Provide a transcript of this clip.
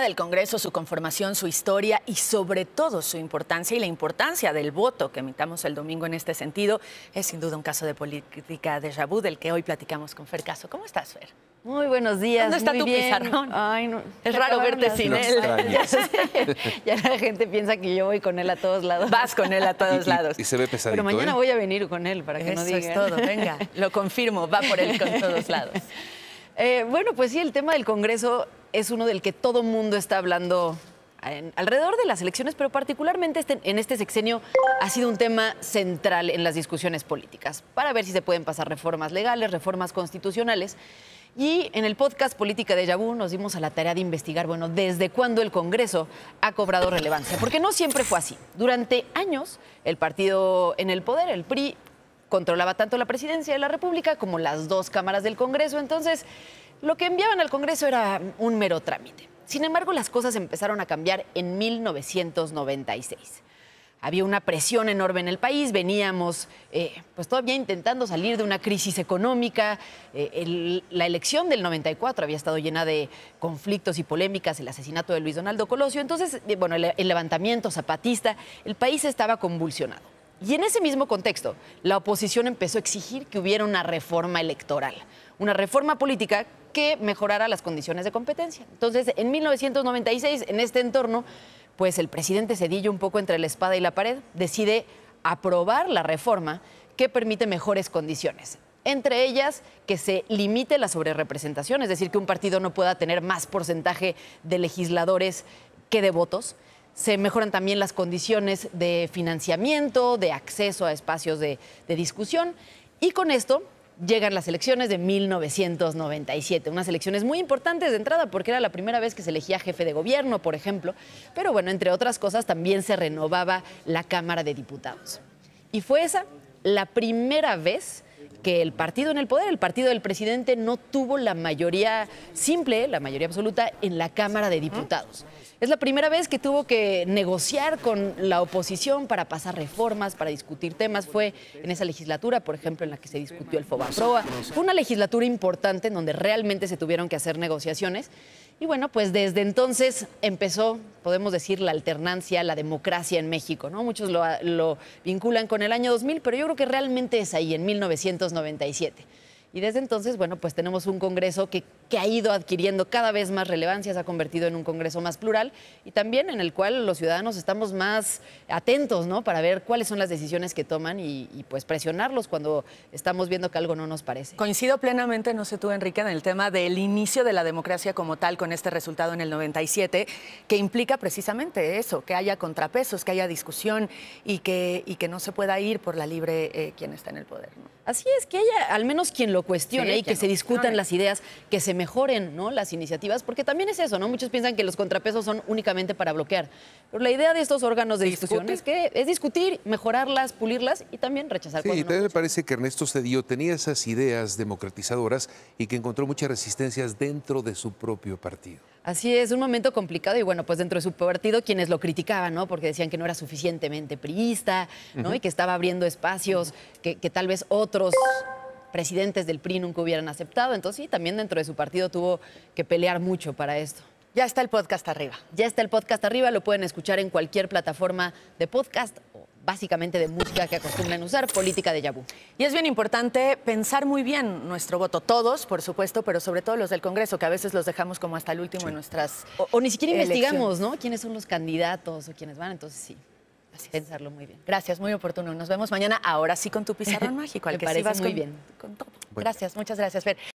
del Congreso, su conformación, su historia y sobre todo su importancia y la importancia del voto que emitamos el domingo en este sentido es sin duda un caso de política de Jabú del que hoy platicamos con Fer Caso. ¿cómo estás, Fer? Muy buenos días. ¿Dónde está tu pizarrón? Es raro verte sin él. Ya, la gente piensa que yo voy con él a todos lados. Vas con él a todos lados. Y, se ve pesadito. Pero mañana ¿eh? voy a venir con él para que no digas Eso todo, venga. Lo confirmo, va por él con todos lados. Eh, bueno, pues sí, el tema del Congreso es uno del que todo el mundo está hablando alrededor de las elecciones, pero particularmente este, en este sexenio ha sido un tema central en las discusiones políticas, para ver si se pueden pasar reformas legales, reformas constitucionales. Y en el podcast Política de Yabú nos dimos a la tarea de investigar, bueno, desde cuándo el Congreso ha cobrado relevancia, porque no siempre fue así. Durante años, el partido en el poder, el PRI, controlaba tanto la presidencia de la República como las dos cámaras del Congreso. Entonces, lo que enviaban al Congreso era un mero trámite. Sin embargo, las cosas empezaron a cambiar en 1996. Había una presión enorme en el país, veníamos eh, pues todavía intentando salir de una crisis económica, eh, la elección del 94 había estado llena de conflictos y polémicas, el asesinato de Luis Donaldo Colosio, entonces, eh, bueno, el levantamiento zapatista, el país estaba convulsionado. Y en ese mismo contexto, la oposición empezó a exigir que hubiera una reforma electoral, una reforma política que mejorara las condiciones de competencia. Entonces, en 1996, en este entorno, pues el presidente Cedillo, un poco entre la espada y la pared, decide aprobar la reforma que permite mejores condiciones. Entre ellas, que se limite la sobrerepresentación, es decir, que un partido no pueda tener más porcentaje de legisladores que de votos, se mejoran también las condiciones de financiamiento, de acceso a espacios de, discusión y con esto llegan las elecciones de 1997, unas elecciones muy importantes de entrada porque era la primera vez que se elegía jefe de gobierno, por ejemplo, pero bueno, entre otras cosas también se renovaba la Cámara de Diputados. Y fue esa la primera vez que el partido en el poder, el partido del presidente, no tuvo la mayoría simple, la mayoría absoluta en la Cámara de Diputados. Es la primera vez que tuvo que negociar con la oposición para pasar reformas, para discutir temas. Fue en esa legislatura, por ejemplo, en la que se discutió el FOBAPROA. Fue una legislatura importante en donde realmente se tuvieron que hacer negociaciones. Y bueno, pues desde entonces empezó, podemos decir, la alternancia, la democracia en México, ¿no? Muchos lo, lo vinculan con el año 2000, pero yo creo que realmente es ahí, en 1997. Y desde entonces, bueno, pues tenemos un Congreso que, ha ido adquiriendo cada vez más relevancia, se ha convertido en un Congreso más plural y también en el cual los ciudadanos estamos más atentos, ¿no? Para ver cuáles son las decisiones que toman y, pues presionarlos cuando estamos viendo que algo no nos parece. Coincido plenamente, no sé tú, Enrique, en el tema del inicio de la democracia como tal con este resultado en el 97, que implica precisamente eso, que haya contrapesos, que haya discusión y que, que no se pueda ir por la libre eh, quien está en el poder, ¿no? Así es, que haya al menos quien lo cuestione y que se discutan las ideas, que se mejoren ¿no? las iniciativas, porque también es eso, ¿no? Muchos piensan que los contrapesos son únicamente para bloquear. Pero la idea de estos órganos de discusión es, que, es discutir, mejorarlas, pulirlas y también rechazar Sí, también me parece que Ernesto Cedillo tenía esas ideas democratizadoras y que encontró muchas resistencias dentro de su propio partido. Así es, un momento complicado y bueno, pues dentro de su partido quienes lo criticaban, ¿no? Porque decían que no era suficientemente priista, ¿no? Y que estaba abriendo espacios que, que, tal vez otros presidentes del PRI nunca hubieran aceptado. Entonces sí, también dentro de su partido tuvo que pelear mucho para esto. Ya está el podcast arriba. Ya está el podcast arriba, lo pueden escuchar en cualquier plataforma de podcast básicamente de música que acostumbran usar, política de Yabú. Y es bien importante pensar muy bien nuestro voto, todos, por supuesto, pero sobre todo los del Congreso, que a veces los dejamos como hasta el último en nuestras. O, ni siquiera investigamos, ¿no? Quiénes son los candidatos o quiénes van, entonces sí. Así pensarlo muy bien. Gracias, muy oportuno. Nos vemos mañana, ahora sí con tu pizarrón mágico, al que sí vas muy bien. con todo. Gracias, muchas gracias,